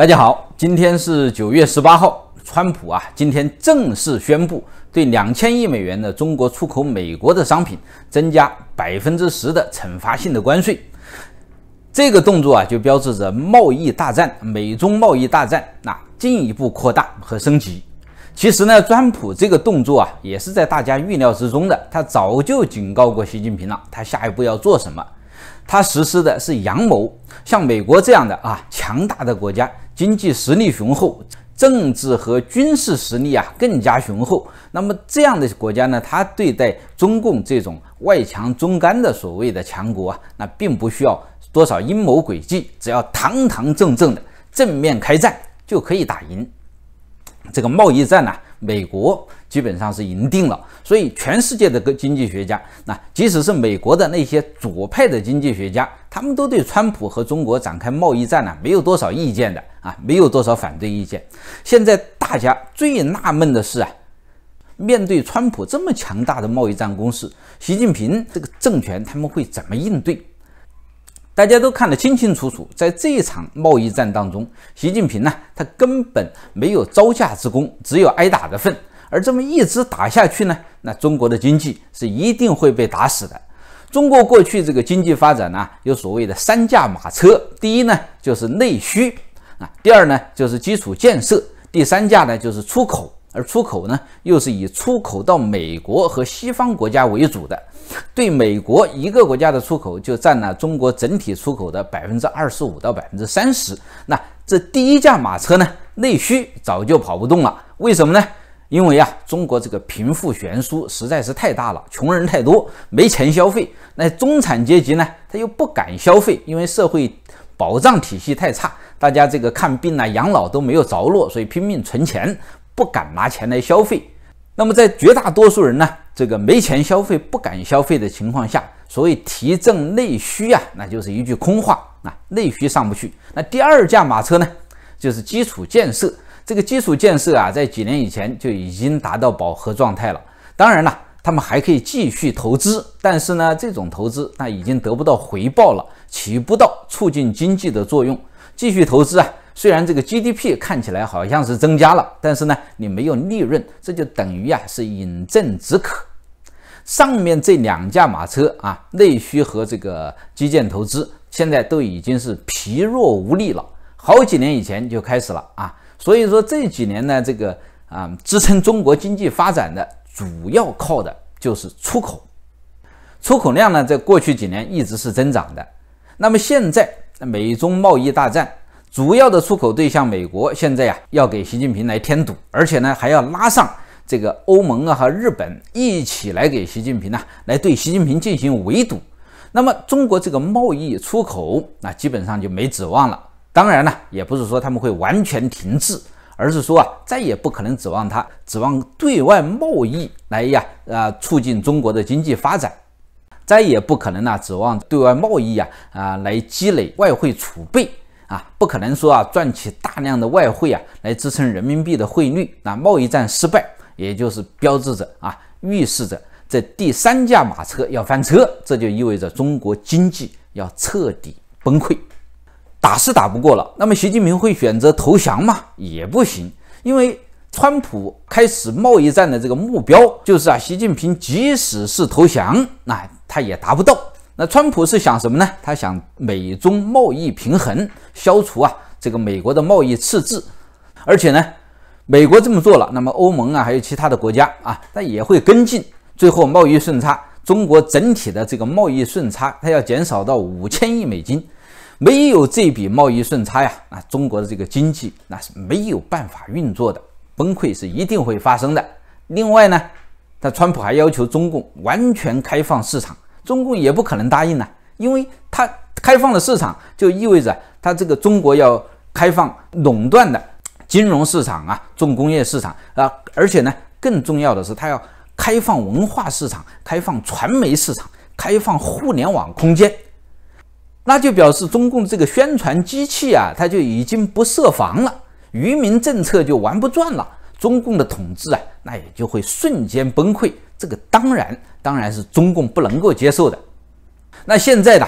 大家好，今天是九月十八号。川普啊，今天正式宣布对两千亿美元的中国出口美国的商品增加百分之十的惩罚性的关税。这个动作啊，就标志着贸易大战、美中贸易大战那进一步扩大和升级。其实呢，川普这个动作啊，也是在大家预料之中的。他早就警告过习近平了，他下一步要做什么？他实施的是阳谋。像美国这样的啊，强大的国家。经济实力雄厚，政治和军事实力啊更加雄厚。那么这样的国家呢，它对待中共这种外强中干的所谓的强国啊，那并不需要多少阴谋诡计，只要堂堂正正的正面开战就可以打赢这个贸易战呢。美国基本上是赢定了，所以全世界的个经济学家，那即使是美国的那些左派的经济学家，他们都对川普和中国展开贸易战呢，没有多少意见的啊，没有多少反对意见。现在大家最纳闷的是啊，面对川普这么强大的贸易战攻势，习近平这个政权他们会怎么应对？大家都看得清清楚楚，在这一场贸易战当中，习近平呢，他根本没有招架之功，只有挨打的份。而这么一直打下去呢，那中国的经济是一定会被打死的。中国过去这个经济发展呢，有所谓的三驾马车，第一呢就是内需啊，第二呢就是基础建设，第三驾呢就是出口。而出口呢，又是以出口到美国和西方国家为主的。对美国一个国家的出口就占了中国整体出口的百分之二十五到百分之三十。那这第一架马车呢，内需早就跑不动了。为什么呢？因为啊，中国这个贫富悬殊实在是太大了，穷人太多，没钱消费。那中产阶级呢，他又不敢消费，因为社会保障体系太差，大家这个看病啊、养老都没有着落，所以拼命存钱。不敢拿钱来消费，那么在绝大多数人呢，这个没钱消费、不敢消费的情况下，所谓提振内需啊，那就是一句空话啊，内需上不去。那第二驾马车呢，就是基础建设。这个基础建设啊，在几年以前就已经达到饱和状态了。当然了，他们还可以继续投资，但是呢，这种投资那已经得不到回报了，起不到促进经济的作用。继续投资啊。虽然这个 GDP 看起来好像是增加了，但是呢，你没有利润，这就等于啊是饮鸩止渴。上面这两驾马车啊，内需和这个基建投资，现在都已经是疲弱无力了。好几年以前就开始了啊，所以说这几年呢，这个啊支撑中国经济发展的主要靠的就是出口，出口量呢在过去几年一直是增长的。那么现在美中贸易大战。主要的出口对象美国，现在呀要给习近平来添堵，而且呢还要拉上这个欧盟啊和日本一起来给习近平呢来对习近平进行围堵。那么中国这个贸易出口那基本上就没指望了。当然呢也不是说他们会完全停滞，而是说啊再也不可能指望他指望对外贸易来呀啊促进中国的经济发展，再也不可能呢指望对外贸易呀啊来积累外汇储备。啊，不可能说啊赚取大量的外汇啊来支撑人民币的汇率。那贸易战失败，也就是标志着啊预示着这第三架马车要翻车，这就意味着中国经济要彻底崩溃。打是打不过了，那么习近平会选择投降吗？也不行，因为川普开始贸易战的这个目标就是啊，习近平即使是投降，那他也达不到。那川普是想什么呢？他想美中贸易平衡，消除啊这个美国的贸易赤字，而且呢，美国这么做了，那么欧盟啊还有其他的国家啊，那也会跟进，最后贸易顺差，中国整体的这个贸易顺差，它要减少到五千亿美金，没有这笔贸易顺差呀，那中国的这个经济那是没有办法运作的，崩溃是一定会发生的。另外呢，那川普还要求中共完全开放市场。中共也不可能答应了，因为他开放了市场，就意味着他这个中国要开放垄断的金融市场啊、重工业市场啊，而且呢，更重要的是，他要开放文化市场、开放传媒市场、开放互联网空间，那就表示中共这个宣传机器啊，它就已经不设防了，愚民政策就玩不转了，中共的统治啊，那也就会瞬间崩溃。这个当然，当然是中共不能够接受的。那现在呢，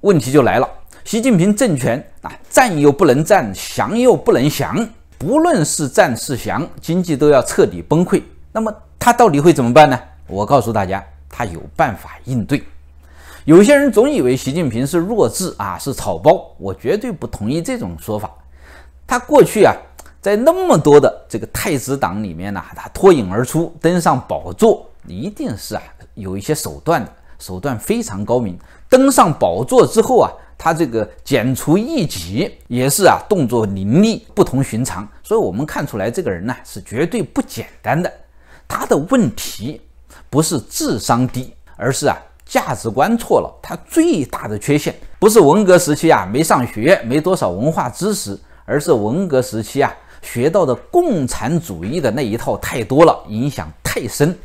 问题就来了：习近平政权啊，战又不能战，降又不能降，不论是战是降，经济都要彻底崩溃。那么他到底会怎么办呢？我告诉大家，他有办法应对。有些人总以为习近平是弱智啊，是草包，我绝对不同意这种说法。他过去啊，在那么多的这个太子党里面呢，他脱颖而出，登上宝座。一定是啊，有一些手段的手段非常高明。登上宝座之后啊，他这个剪除异己也是啊，动作凌厉，不同寻常。所以我们看出来，这个人呢是绝对不简单的。他的问题不是智商低，而是啊价值观错了。他最大的缺陷不是文革时期啊没上学，没多少文化知识，而是文革时期啊学到的共产主义的那一套太多了，影响太深。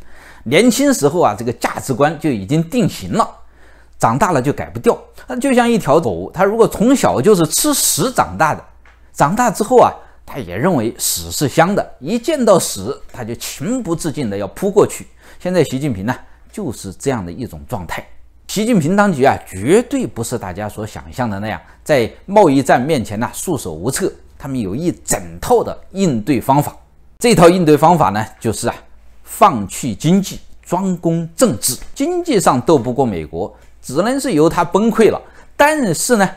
年轻时候啊，这个价值观就已经定型了，长大了就改不掉。那就像一条狗，它如果从小就是吃屎长大的，长大之后啊，它也认为屎是香的，一见到屎它就情不自禁的要扑过去。现在习近平呢就是这样的一种状态。习近平当局啊，绝对不是大家所想象的那样，在贸易战面前呢束手无策。他们有一整套的应对方法，这套应对方法呢就是啊。放弃经济，专攻政治。经济上斗不过美国，只能是由他崩溃了。但是呢，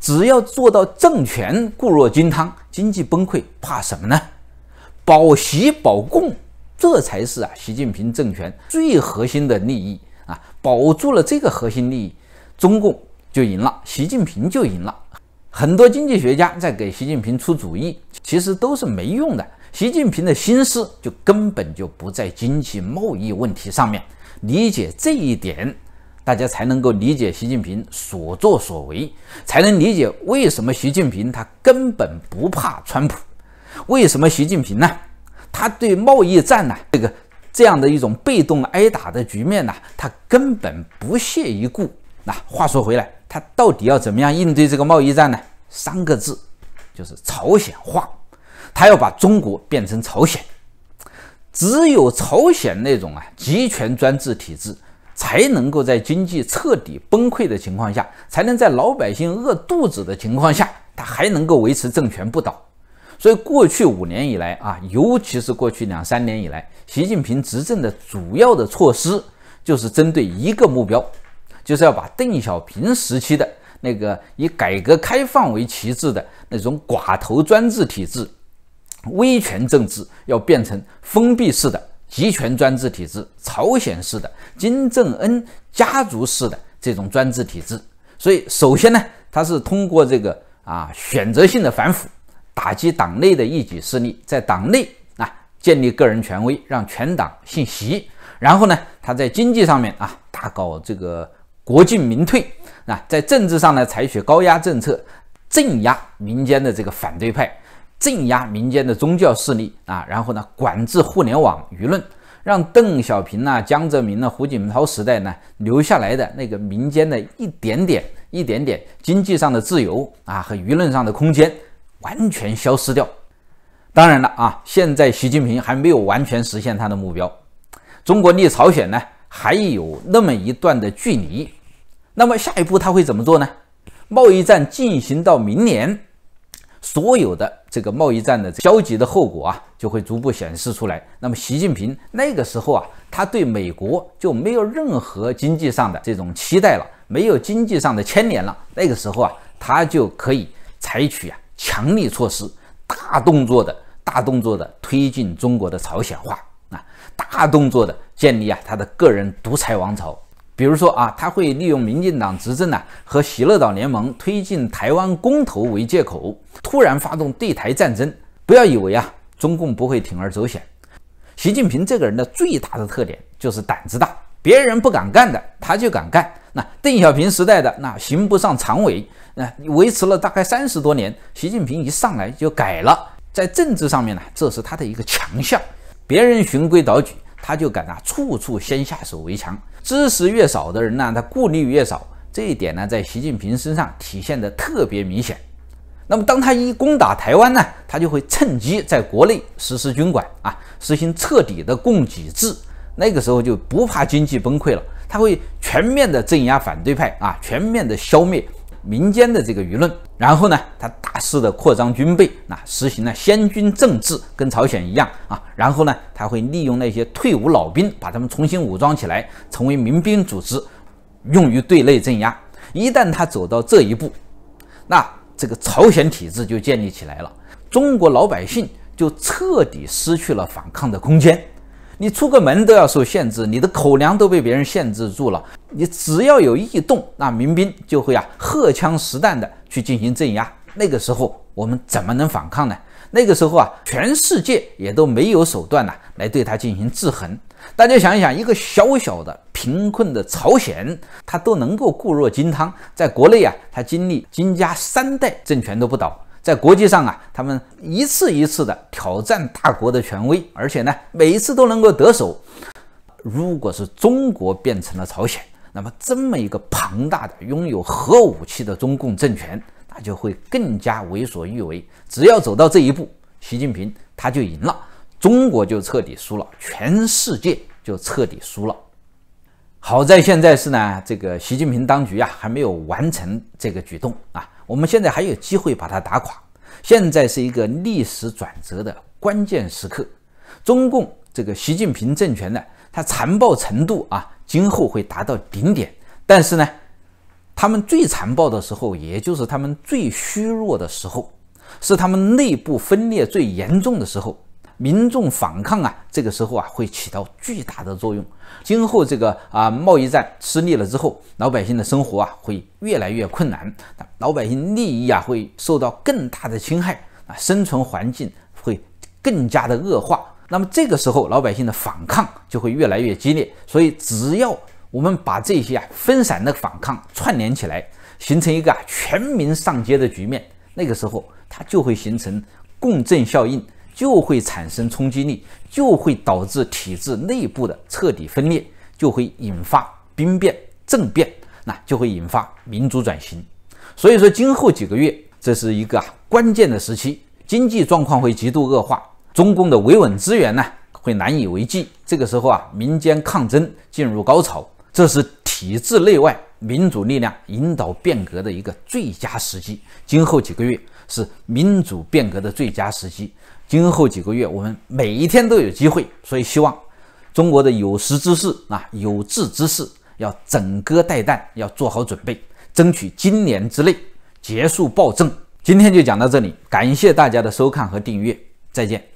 只要做到政权固若金汤，经济崩溃怕什么呢？保习保共，这才是啊，习近平政权最核心的利益啊！保住了这个核心利益，中共就赢了，习近平就赢了。很多经济学家在给习近平出主意。其实都是没用的。习近平的心思就根本就不在经济贸易问题上面。理解这一点，大家才能够理解习近平所作所为，才能理解为什么习近平他根本不怕川普，为什么习近平呢？他对贸易战呢这个这样的一种被动挨打的局面呢，他根本不屑一顾。那话说回来，他到底要怎么样应对这个贸易战呢？三个字，就是朝鲜化。他要把中国变成朝鲜，只有朝鲜那种啊集权专制体制，才能够在经济彻底崩溃的情况下，才能在老百姓饿肚子的情况下，他还能够维持政权不倒。所以，过去五年以来啊，尤其是过去两三年以来，习近平执政的主要的措施就是针对一个目标，就是要把邓小平时期的那个以改革开放为旗帜的那种寡头专制体制。威权政治要变成封闭式的集权专制体制，朝鲜式的金正恩家族式的这种专制体制。所以，首先呢，他是通过这个啊选择性的反腐，打击党内的一己势力，在党内啊建立个人权威，让全党信习。然后呢，他在经济上面啊大搞这个国进民退，啊在政治上呢采取高压政策，镇压民间的这个反对派。镇压民间的宗教势力啊，然后呢，管制互联网舆论，让邓小平呐、江泽民呐、胡锦涛时代呢留下来的那个民间的一点点、一点点经济上的自由啊和舆论上的空间，完全消失掉。当然了啊，现在习近平还没有完全实现他的目标，中国离朝鲜呢还有那么一段的距离。那么下一步他会怎么做呢？贸易战进行到明年。所有的这个贸易战的消极的后果啊，就会逐步显示出来。那么习近平那个时候啊，他对美国就没有任何经济上的这种期待了，没有经济上的牵连了。那个时候啊，他就可以采取啊强力措施，大动作的大动作的推进中国的朝鲜化啊，大动作的建立啊他的个人独裁王朝。比如说啊，他会利用民进党执政呢和喜乐岛联盟推进台湾公投为借口，突然发动对台战争。不要以为啊，中共不会铤而走险。习近平这个人的最大的特点就是胆子大，别人不敢干的，他就敢干。那邓小平时代的那行不上常委，那维持了大概三十多年，习近平一上来就改了。在政治上面呢，这是他的一个强项，别人循规蹈矩。他就敢啊，处处先下手为强。知识越少的人呢，他顾虑越少。这一点呢，在习近平身上体现的特别明显。那么，当他一攻打台湾呢，他就会趁机在国内实施军管啊，实行彻底的供给制。那个时候就不怕经济崩溃了，他会全面的镇压反对派啊，全面的消灭。民间的这个舆论，然后呢，他大肆的扩张军备，那实行了先军政治，跟朝鲜一样啊。然后呢，他会利用那些退伍老兵，把他们重新武装起来，成为民兵组织，用于对内镇压。一旦他走到这一步，那这个朝鲜体制就建立起来了，中国老百姓就彻底失去了反抗的空间。你出个门都要受限制，你的口粮都被别人限制住了。你只要有异动，那民兵就会啊荷枪实弹的去进行镇压。那个时候我们怎么能反抗呢？那个时候啊，全世界也都没有手段呐来对他进行制衡。大家想一想，一个小小的、贫困的朝鲜，他都能够固若金汤。在国内啊，他经历金家三代政权都不倒；在国际上啊，他们一次一次的挑战大国的权威，而且呢，每一次都能够得手。如果是中国变成了朝鲜，那么，这么一个庞大的、拥有核武器的中共政权，那就会更加为所欲为。只要走到这一步，习近平他就赢了，中国就彻底输了，全世界就彻底输了。好在现在是呢，这个习近平当局啊还没有完成这个举动啊，我们现在还有机会把它打垮。现在是一个历史转折的关键时刻，中共这个习近平政权呢？它残暴程度啊，今后会达到顶点。但是呢，他们最残暴的时候，也就是他们最虚弱的时候，是他们内部分裂最严重的时候。民众反抗啊，这个时候啊，会起到巨大的作用。今后这个啊，贸易战失利了之后，老百姓的生活啊，会越来越困难，老百姓利益啊，会受到更大的侵害啊，生存环境会更加的恶化。那么这个时候，老百姓的反抗就会越来越激烈。所以，只要我们把这些啊分散的反抗串联起来，形成一个全民上街的局面，那个时候它就会形成共振效应，就会产生冲击力，就会导致体制内部的彻底分裂，就会引发兵变、政变，那就会引发民主转型。所以说，今后几个月这是一个关键的时期，经济状况会极度恶化。中共的维稳资源呢，会难以为继。这个时候啊，民间抗争进入高潮，这是体制内外民主力量引导变革的一个最佳时机。今后几个月是民主变革的最佳时机。今后几个月，我们每一天都有机会，所以希望中国的有识之士啊，有志之士要枕戈待旦，要做好准备，争取今年之内结束暴政。今天就讲到这里，感谢大家的收看和订阅，再见。